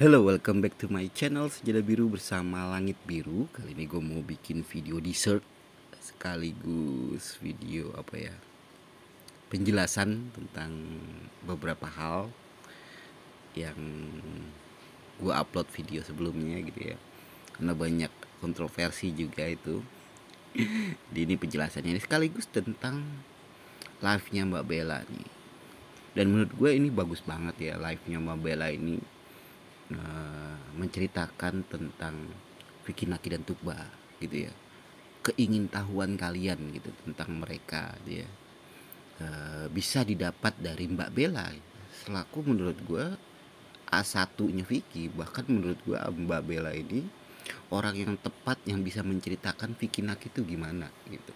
Hello, welcome back to my channel Sejada Biru bersama Langit Biru Kali ini gue mau bikin video dessert Sekaligus video apa ya Penjelasan tentang beberapa hal Yang gue upload video sebelumnya gitu ya Karena banyak kontroversi juga itu Di ini penjelasannya ini sekaligus tentang live-nya Mbak Bella nih Dan menurut gue ini bagus banget ya live-nya Mbak Bella ini Eh, menceritakan tentang Vicky Naki dan Tuba gitu ya keingintahuan kalian gitu tentang mereka dia gitu ya. e, bisa didapat dari Mbak Bella selaku menurut gue A1-nya Vicky bahkan menurut gue Mbak Bella ini orang yang tepat yang bisa menceritakan Vicky Naki itu gimana gitu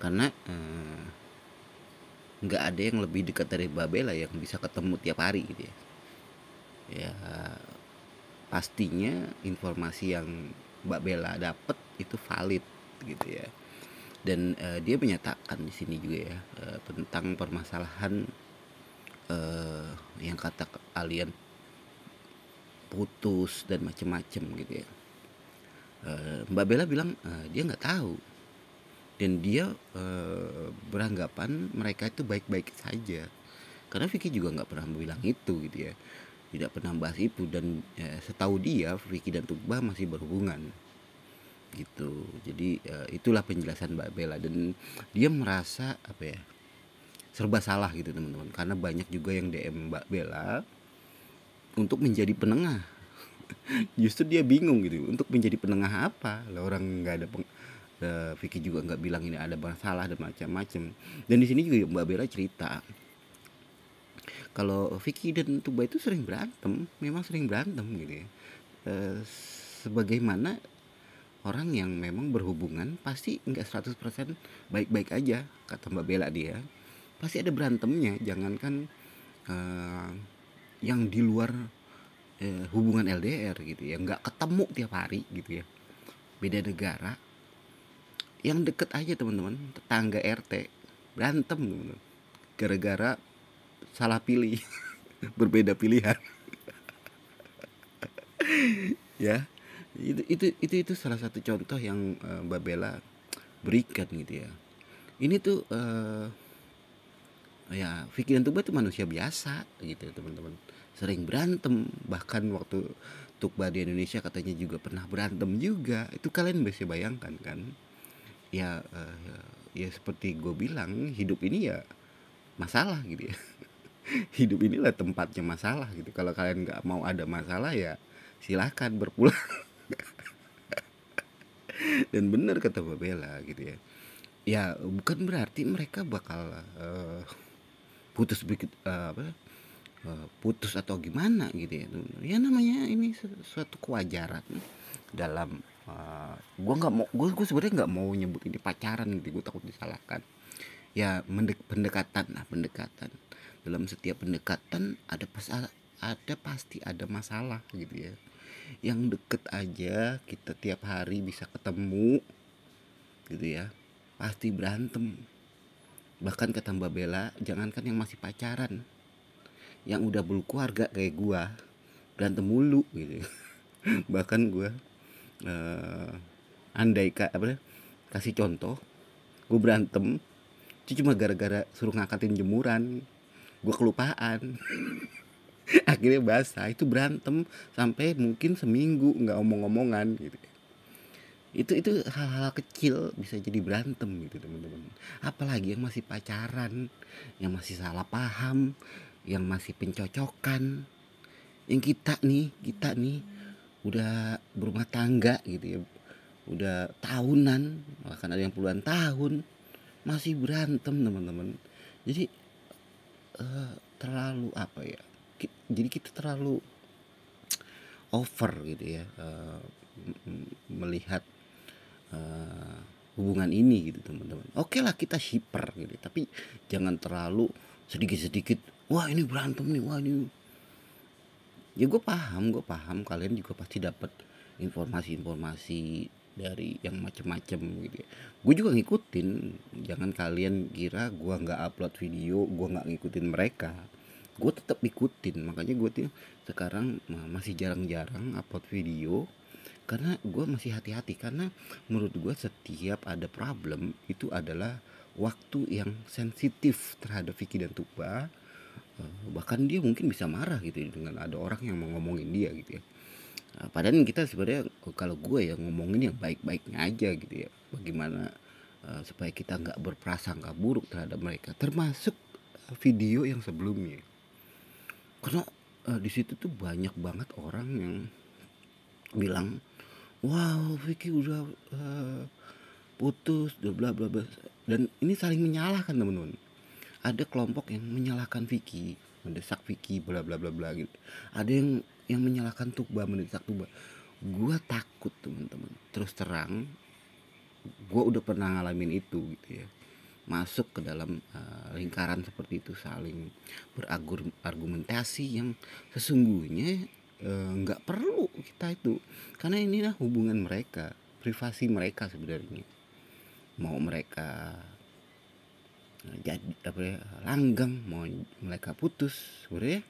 karena eh, nggak ada yang lebih dekat dari Mbak Bella yang bisa ketemu tiap hari gitu ya ya pastinya informasi yang Mbak Bella dapat itu valid gitu ya dan uh, dia menyatakan di sini juga ya uh, tentang permasalahan uh, yang kata alien putus dan macem-macem gitu ya uh, Mbak Bella bilang uh, dia nggak tahu dan dia uh, beranggapan mereka itu baik-baik saja karena Vicky juga nggak pernah bilang itu gitu ya tidak pernah bahas itu dan ya, setahu dia Vicky dan Tukba masih berhubungan gitu jadi ya, itulah penjelasan Mbak Bella dan dia merasa apa ya serba salah gitu teman-teman karena banyak juga yang DM Mbak Bella untuk menjadi penengah justru dia bingung gitu untuk menjadi penengah apa lah orang nggak ada peng eh, Vicky juga nggak bilang ini ada masalah dan macam-macam dan di sini juga Mbak Bella cerita kalau Vicky dan Tuba itu sering berantem memang sering berantem gitu ya e, sebagaimana orang yang memang berhubungan pasti enggak 100% baik-baik aja kata Mbak Bella dia pasti ada berantemnya jangankan e, yang di luar eh, hubungan LDR gitu ya nggak ketemu tiap hari gitu ya beda negara yang deket aja teman-teman tetangga RT berantem gitu. gara-gara salah pilih berbeda pilihan ya itu, itu itu itu salah satu contoh yang uh, Mbak Bella berikan gitu ya ini tuh uh, ya Vicky dan Tukba itu manusia biasa gitu teman-teman sering berantem bahkan waktu Tukba di Indonesia katanya juga pernah berantem juga itu kalian bisa bayangkan kan ya uh, ya seperti gue bilang hidup ini ya masalah gitu ya hidup inilah tempatnya masalah gitu kalau kalian nggak mau ada masalah ya silahkan berpulang dan benar kata Mbak Bella gitu ya ya bukan berarti mereka bakal uh, putus begitu uh, apa uh, putus atau gimana gitu ya ya namanya ini su suatu kewajaran dalam uh, gua nggak mau gua gua sebenarnya nggak mau nyebut ini pacaran gitu gua takut disalahkan ya pendekatan lah pendekatan dalam setiap pendekatan ada pasal ada pasti ada masalah gitu ya yang deket aja kita tiap hari bisa ketemu gitu ya pasti berantem bahkan ketambah bela Bella jangankan yang masih pacaran yang udah keluarga kayak gua berantem mulu gitu ya. bahkan gua uh, andai kak apa kasih contoh gua berantem itu cuma gara-gara suruh ngakatin jemuran gue kelupaan akhirnya basah itu berantem sampai mungkin seminggu nggak omong-omongan gitu itu itu hal-hal kecil bisa jadi berantem gitu teman-teman apalagi yang masih pacaran yang masih salah paham yang masih pencocokan yang kita nih kita nih udah berumah tangga gitu ya udah tahunan bahkan ada yang puluhan tahun masih berantem teman-teman jadi uh, terlalu apa ya kita, jadi kita terlalu over gitu ya uh, melihat uh, hubungan ini gitu teman-teman oke okay lah kita hiper gitu tapi jangan terlalu sedikit-sedikit wah ini berantem nih wah ini ya gue paham gue paham kalian juga pasti dapat informasi-informasi dari yang macem-macem gitu ya. gue juga ngikutin jangan kalian kira gue nggak upload video gue nggak ngikutin mereka gue tetap ikutin makanya gue tuh sekarang masih jarang-jarang upload video karena gue masih hati-hati karena menurut gue setiap ada problem itu adalah waktu yang sensitif terhadap Vicky dan Tuba eh, bahkan dia mungkin bisa marah gitu dengan ada orang yang mau ngomongin dia gitu ya Nah, padahal kita sebenarnya kalau gue ya ngomongin yang baik-baiknya aja gitu ya bagaimana uh, supaya kita nggak berprasangka buruk terhadap mereka termasuk eh, video yang sebelumnya karena uh, di situ tuh banyak banget orang yang bilang wow Vicky udah uh, putus bla bla bla dan ini saling menyalahkan teman-teman ada kelompok yang menyalahkan Vicky mendesak Vicky bla bla bla bla gitu ada yang yang menyalahkan Tukba mendesak Tukba gue takut teman-teman terus terang gue udah pernah ngalamin itu gitu ya masuk ke dalam uh, lingkaran seperti itu saling berargumentasi yang sesungguhnya eh, nggak uh, perlu kita itu karena inilah hubungan mereka privasi mereka sebenarnya mau mereka eh, jadi apa ya langgang mau mereka putus sebenarnya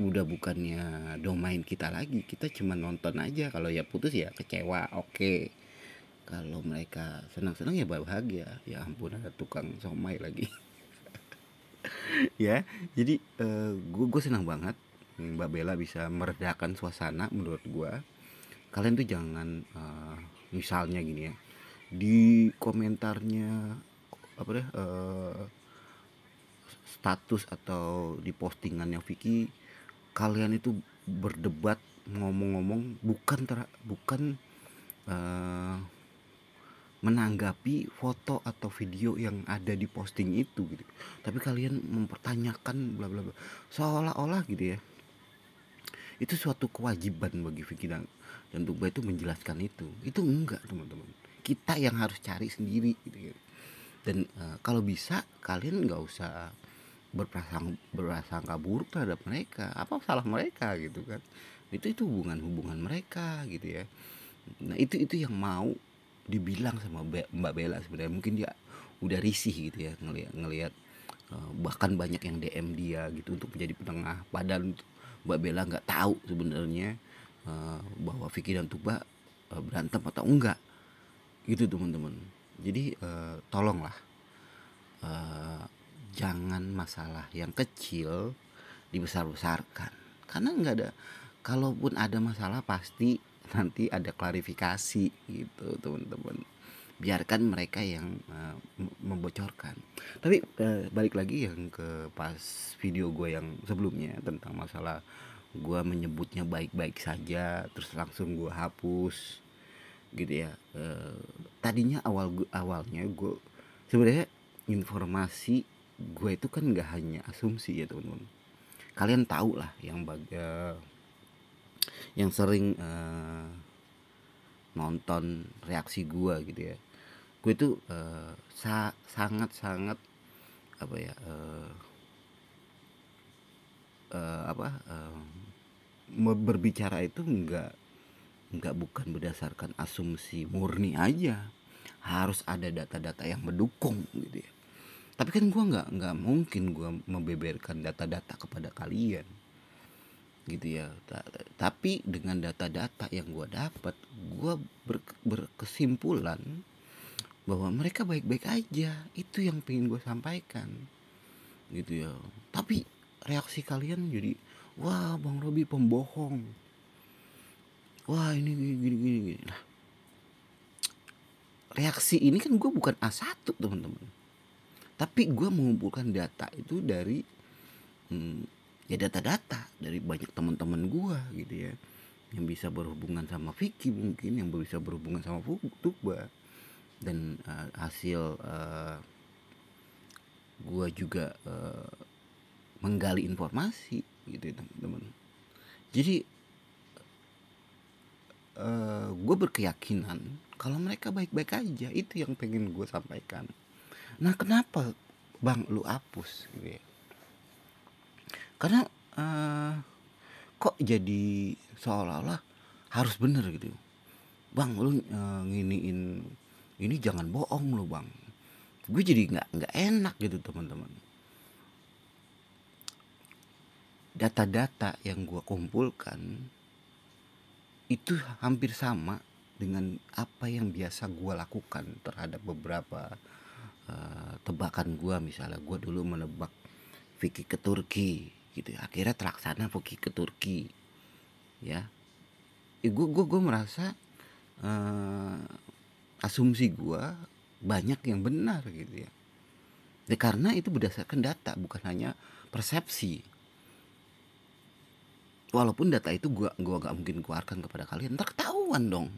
udah bukannya domain kita lagi kita cuma nonton aja kalau ya putus ya kecewa oke okay. kalau mereka senang-senang ya bahagia ya ampun ada tukang somai lagi ya jadi uh, eh, gue gue senang banget mbak Bella bisa meredakan suasana menurut gue kalian tuh jangan uh, misalnya gini ya di komentarnya apa deh uh, status atau di postingannya Vicky kalian itu berdebat ngomong-ngomong bukan ter, bukan uh, menanggapi foto atau video yang ada di posting itu gitu. Tapi kalian mempertanyakan bla bla bla seolah-olah gitu ya. Itu suatu kewajiban bagi Vicky dan, dan Tuba itu menjelaskan itu. Itu enggak, teman-teman. Kita yang harus cari sendiri gitu. gitu. Dan uh, kalau bisa kalian nggak usah berprasangka berprasangka buruk terhadap mereka apa salah mereka gitu kan itu itu hubungan hubungan mereka gitu ya nah itu itu yang mau dibilang sama Mbak Bella sebenarnya mungkin dia udah risih gitu ya ngelihat ngelihat eh, bahkan banyak yang DM dia gitu untuk menjadi penengah padahal Mbak Bella nggak tahu sebenarnya eh, bahwa Vicky dan Tuba eh, berantem atau enggak gitu teman-teman jadi tolonglah jangan masalah yang kecil dibesar-besarkan karena nggak ada kalaupun ada masalah pasti nanti ada klarifikasi gitu teman-teman biarkan mereka yang uh, membocorkan tapi uh, balik lagi yang ke pas video gue yang sebelumnya tentang masalah gue menyebutnya baik-baik saja terus langsung gue hapus gitu ya uh, tadinya awal awalnya gue sebenarnya informasi gue itu kan gak hanya asumsi ya teman-teman kalian tahu lah yang baga eh, yang sering uh, nonton reaksi gue gitu ya gue itu uh, sa sangat sangat apa ya uh, uh, apa uh, berbicara itu nggak nggak bukan berdasarkan asumsi murni aja harus ada data-data yang mendukung gitu ya tapi kan gue nggak nggak mungkin gue membeberkan data-data kepada kalian gitu ya tapi dengan data-data yang gue dapat gue ber berkesimpulan bahwa mereka baik-baik aja itu yang pengen gue sampaikan gitu ya tapi reaksi kalian jadi wah bang Robi pembohong wah ini gini gini gini nah reaksi ini kan gue bukan A1 teman-teman tapi gue mengumpulkan data itu dari hmm, ya data-data dari banyak teman-teman gue gitu ya yang bisa berhubungan sama Vicky mungkin yang bisa berhubungan sama Tuba dan uh, hasil uh, eh, gue juga uh, menggali informasi gitu ya teman-teman jadi uh, gue berkeyakinan kalau mereka baik-baik aja itu yang pengen gue sampaikan nah kenapa bang lu hapus gitu ya? karena uh, kok jadi seolah-olah harus bener gitu bang lu uh, nginiin ini jangan bohong lu bang gue jadi nggak nggak enak gitu teman-teman data-data yang gue kumpulkan itu hampir sama dengan apa yang biasa gue lakukan terhadap beberapa Eh, tebakan gue misalnya gue dulu menebak Vicky ke Turki gitu akhirnya terlaksana Vicky ke Turki ya, ya eh, gue gue gue merasa uh, asumsi gue banyak yang benar gitu ya Dan ya, karena itu berdasarkan data bukan hanya persepsi walaupun data itu gua gua gak mungkin keluarkan kepada kalian ntar ketahuan dong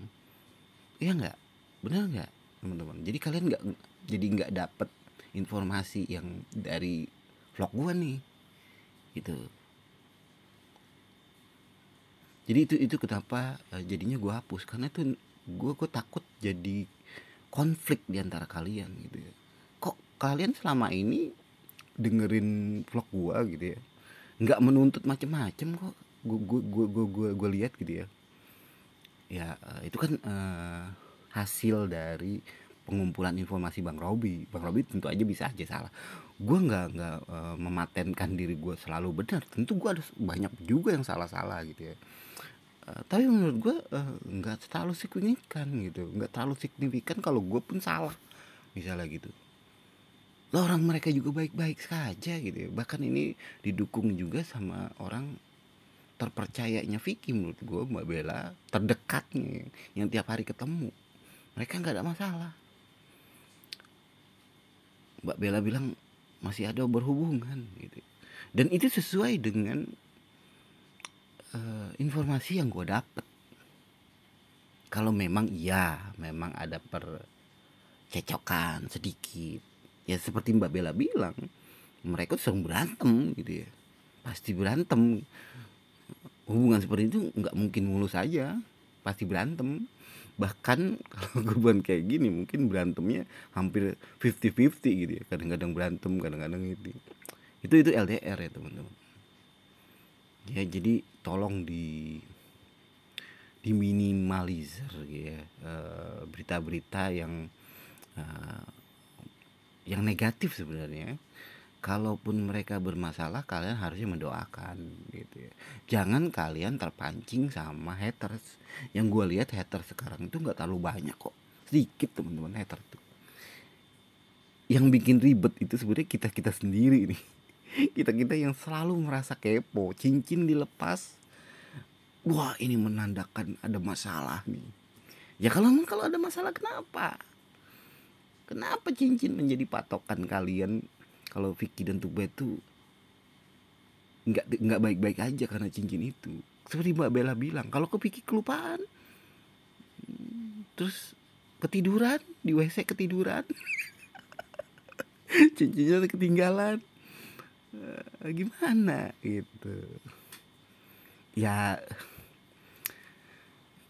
ya nggak benar nggak teman-teman jadi kalian nggak jadi nggak dapet informasi yang dari vlog gue nih gitu jadi itu itu kenapa eh, jadinya gue hapus karena itu gue gue takut jadi konflik diantara kalian gitu ya kok kalian selama ini dengerin vlog gue gitu ya nggak menuntut macem-macem kok gue gue gue gue gue, gue lihat gitu ya ya eh, itu kan uh, hasil dari pengumpulan informasi bang Robi bang Robi tentu aja bisa aja salah gue nggak nggak uh, mematenkan diri gue selalu benar tentu gue ada banyak juga yang salah-salah gitu ya uh, tapi menurut gue eh, nggak uh, terlalu signifikan gitu nggak terlalu signifikan kalau gue pun salah misalnya gitu Loh orang mereka juga baik-baik saja gitu ya. bahkan ini didukung juga sama orang terpercayanya Vicky menurut gue Mbak Bella terdekatnya yang tiap hari ketemu mereka nggak ada masalah Mbak Bella bilang masih ada berhubungan gitu dan itu sesuai dengan uh, informasi yang gue dapet kalau memang iya memang ada percecokan sedikit ya seperti Mbak Bella bilang mereka sering berantem gitu ya pasti berantem hubungan seperti itu nggak mungkin mulus saja pasti berantem bahkan kalau hubungan kayak gini mungkin berantemnya hampir 50-50 gitu ya kadang-kadang berantem kadang-kadang itu itu itu LDR ya teman-teman ya jadi tolong di diminimalisir gitu ya eh, berita-berita yang eh, yang negatif sebenarnya kalaupun mereka bermasalah kalian harusnya mendoakan gitu ya jangan kalian terpancing sama haters yang gue lihat haters sekarang itu nggak terlalu banyak kok sedikit teman-teman haters tuh yang bikin ribet itu sebenarnya kita kita sendiri nih kita kita yang selalu merasa kepo cincin dilepas wah ini menandakan ada masalah nih ya kalau kalau ada masalah kenapa kenapa cincin menjadi patokan kalian kalau Vicky dan Tuba itu nggak nggak baik-baik aja karena cincin itu seperti Mbak Bella bilang kalau ke Vicky kelupaan terus ketiduran di WC ketiduran cincinnya ketinggalan eh, gimana gitu ya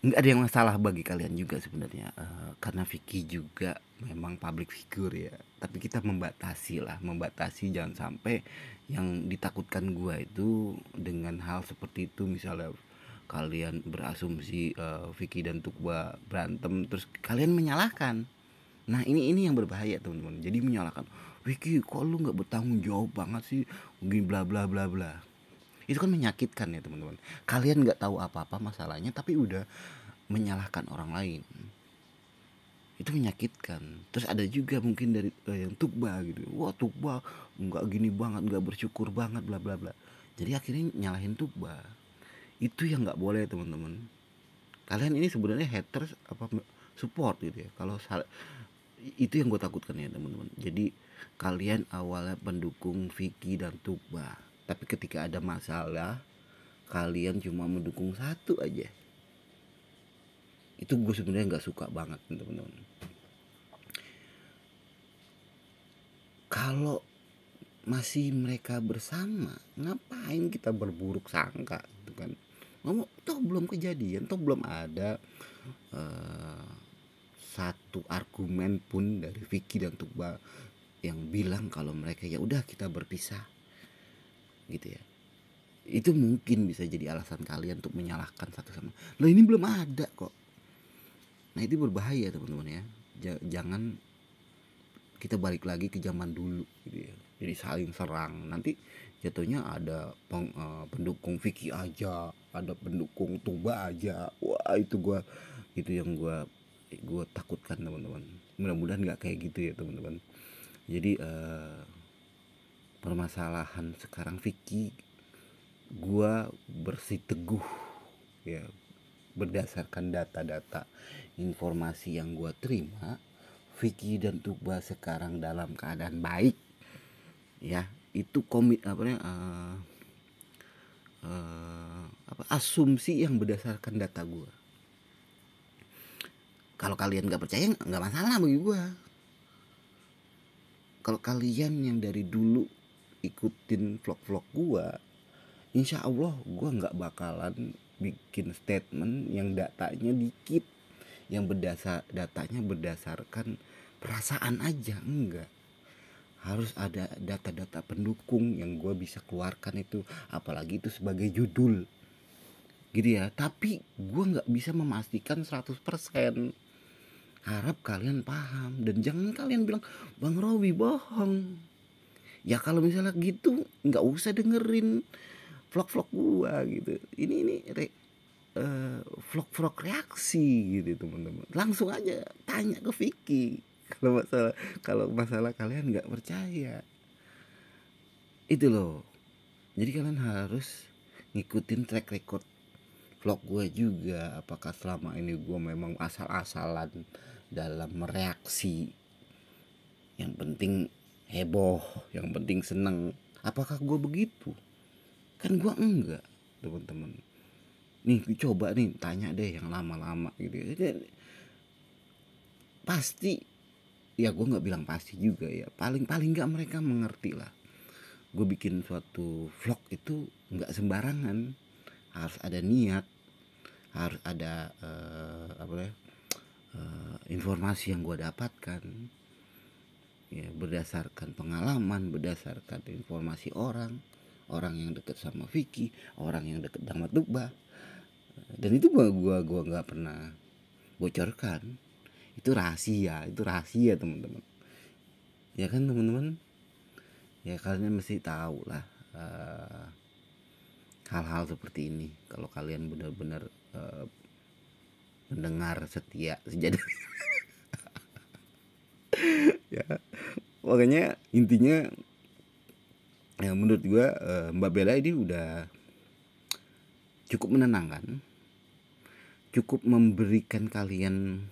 nggak ada yang masalah bagi kalian juga sebenarnya uh, karena Vicky juga memang public figure ya tapi kita membatasi lah membatasi jangan sampai yang ditakutkan gua itu dengan hal seperti itu misalnya kalian berasumsi uh, Vicky dan Tukba berantem terus kalian menyalahkan nah ini ini yang berbahaya teman-teman jadi menyalahkan Vicky kok lu nggak bertanggung jawab banget sih gini bla bla bla bla itu kan menyakitkan ya teman-teman kalian nggak tahu apa apa masalahnya tapi udah menyalahkan orang lain itu menyakitkan terus ada juga mungkin dari eh, yang tukba gitu wah tukba nggak gini banget nggak bersyukur banget bla bla bla jadi akhirnya nyalahin tukba itu yang nggak boleh teman-teman kalian ini sebenarnya haters apa support gitu ya kalau itu yang gue takutkan ya teman-teman jadi kalian awalnya pendukung Vicky dan Tukba tapi ketika ada masalah kalian cuma mendukung satu aja itu gue sebenarnya nggak suka banget teman-teman kalau masih mereka bersama ngapain kita berburuk sangka gitu kan ngomong toh belum kejadian toh belum ada uh, satu argumen pun dari Vicky dan Tukba yang bilang kalau mereka ya udah kita berpisah gitu ya itu mungkin bisa jadi alasan kalian untuk menyalahkan satu sama lo ini belum ada kok Nah itu berbahaya teman-teman ya. Jangan kita balik lagi ke zaman dulu gitu ya. Jadi saling serang. Nanti jatuhnya ada peng, uh, pendukung Vicky aja, ada pendukung Tuba aja. Wah itu gue itu yang gue gue takutkan teman-teman. Mudah-mudahan nggak kayak gitu ya teman-teman. Jadi uh, permasalahan sekarang Vicky gue bersih teguh ya berdasarkan data-data informasi yang gue terima Vicky dan Tuba sekarang dalam keadaan baik ya itu komit apa ya uh, uh, apa asumsi yang berdasarkan data gue kalau kalian nggak percaya nggak masalah bagi gue kalau kalian yang dari dulu ikutin vlog-vlog gue insya Allah gue nggak bakalan bikin statement yang datanya dikit yang berdasar datanya berdasarkan perasaan aja enggak harus ada data-data pendukung yang gue bisa keluarkan itu apalagi itu sebagai judul gitu ya tapi gue nggak bisa memastikan 100% harap kalian paham dan jangan kalian bilang bang Robi bohong ya kalau misalnya gitu nggak usah dengerin vlog-vlog gue gitu ini ini re vlog eh, vlog-vlog reaksi gitu teman-teman langsung aja tanya ke Vicky kalau masalah kalau masalah kalian nggak percaya itu loh jadi kalian harus ngikutin track record vlog gue juga apakah selama ini gue memang asal-asalan dalam mereaksi yang penting heboh yang penting seneng apakah gue begitu kan gue enggak teman-teman nih coba nih tanya deh yang lama-lama gitu ya. pasti ya gue nggak bilang pasti juga ya paling paling nggak mereka mengerti lah gue bikin suatu vlog itu nggak sembarangan harus ada niat harus ada uh, apa ya uh, informasi yang gue dapatkan ya berdasarkan pengalaman berdasarkan informasi orang orang yang deket sama Vicky orang yang deket sama Tuba dan itu gua gua gua nggak pernah bocorkan itu rahasia itu rahasia teman-teman ya kan teman-teman ya kalian mesti tahu lah hal eh, hal-hal seperti ini kalau kalian benar-benar uh, mendengar setia sejadi ya makanya intinya ya, menurut gue uh, Mbak Bella ini udah cukup menenangkan cukup memberikan kalian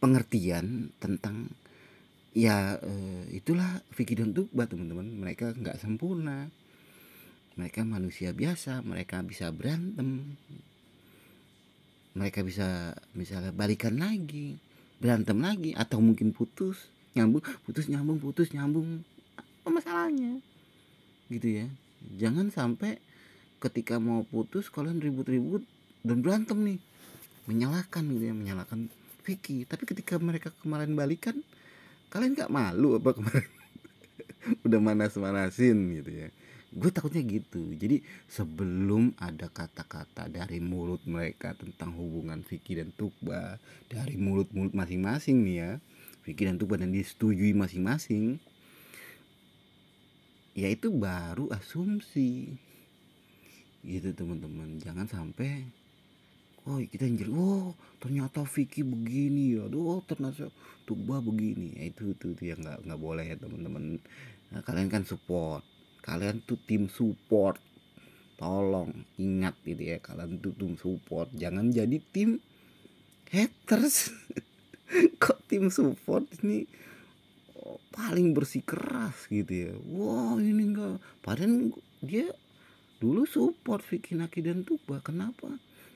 pengertian tentang ya uh, itulah Vicky dan Tuba teman-teman mereka nggak sempurna mereka manusia biasa mereka bisa berantem mereka bisa misalnya balikan lagi berantem lagi atau mungkin putus nyambung putus nyambung putus nyambung apa masalahnya gitu ya jangan sampai ketika mau putus kalian ribut-ribut dan berantem nih menyalahkan gitu ya menyalahkan Vicky tapi ketika mereka kemarin balikan kalian nggak malu apa kemarin udah manas-manasin gitu ya gue takutnya gitu jadi sebelum ada kata-kata dari mulut mereka tentang hubungan Vicky dan Tukba dari mulut-mulut masing-masing nih ya Vicky dan Tukba dan disetujui masing-masing ya itu baru asumsi gitu teman-teman jangan sampai oh kita nyeri oh ternyata Vicky begini ya oh ternyata Tuba begini ya itu itu, itu yang nggak nggak boleh ya teman-teman nah, kalian kan support kalian tuh tim support tolong ingat gitu ya kalian tuh tim support jangan jadi tim haters kok tim support ini paling bersikeras gitu ya wow ini enggak padahal dia dulu support Vicky Naki dan Tuba kenapa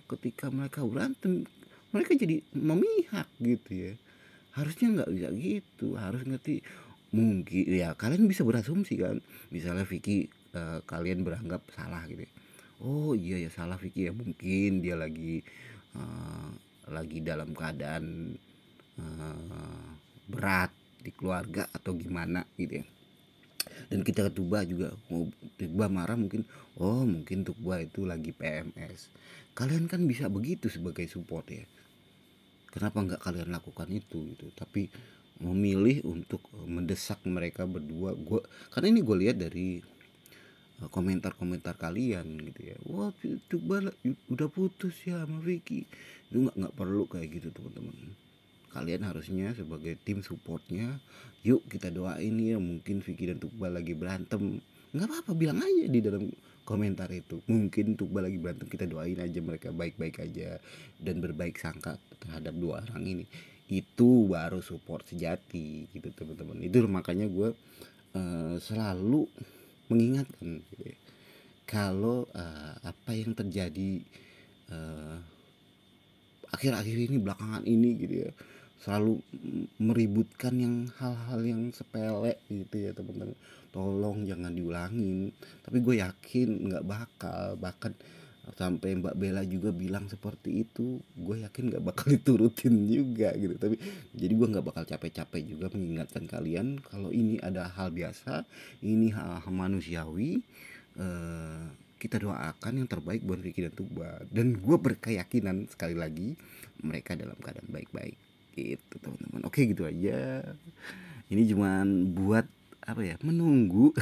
ketika mereka berantem mereka jadi memihak gitu ya harusnya nggak bisa gitu harus ngerti mungkin ya kalian bisa berasumsi kan misalnya Vicky uh, kalian beranggap salah gitu ya. oh iya ya salah Vicky ya mungkin dia lagi uh, lagi dalam keadaan uh, berat di keluarga atau gimana gitu ya dan kita ketuba juga mau ketuba marah mungkin oh mungkin tukba itu lagi PMS kalian kan bisa begitu sebagai support ya kenapa nggak kalian lakukan itu gitu tapi memilih untuk e, mendesak mereka berdua gua karena ini gue lihat dari e, komentar-komentar kalian gitu ya wah coba udah putus ya sama Vicky itu nggak nggak perlu kayak gitu teman-teman kalian harusnya sebagai tim supportnya yuk kita doain ya mungkin Vicky dan Tukba lagi berantem nggak apa-apa bilang aja di dalam komentar itu mungkin Tukba lagi berantem kita doain aja mereka baik-baik aja dan berbaik sangka terhadap dua orang ini itu baru support sejati gitu teman-teman itu makanya gue uh, selalu mengingatkan gitu ya, kalau uh, apa yang terjadi eh, akhir-akhir uh, ini belakangan ini gitu ya selalu meributkan yang hal-hal yang sepele gitu ya teman-teman tolong jangan diulangin tapi gue yakin nggak bakal bahkan sampai Mbak Bella juga bilang seperti itu gue yakin nggak bakal diturutin juga gitu tapi jadi gue nggak bakal capek-capek juga mengingatkan kalian kalau ini ada hal biasa ini hal, -hal manusiawi eh, kita doakan yang terbaik buat Ricky dan Tuba dan gue berkeyakinan sekali lagi mereka dalam keadaan baik-baik gitu teman-teman oke gitu aja ini cuma buat apa ya menunggu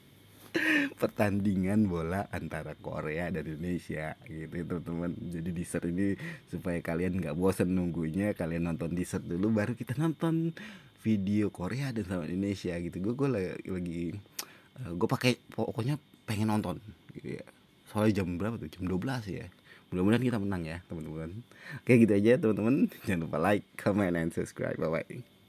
pertandingan bola antara Korea dan Indonesia gitu teman-teman jadi dessert ini supaya kalian nggak bosan nunggunya kalian nonton dessert dulu baru kita nonton video Korea dan sama Indonesia gitu gue gue lagi eh, gue pakai pokoknya pengen nonton gitu ya soalnya jam berapa tuh jam 12 ya mudah-mudahan kita menang ya teman-teman oke gitu aja teman-teman jangan lupa like comment and subscribe bye bye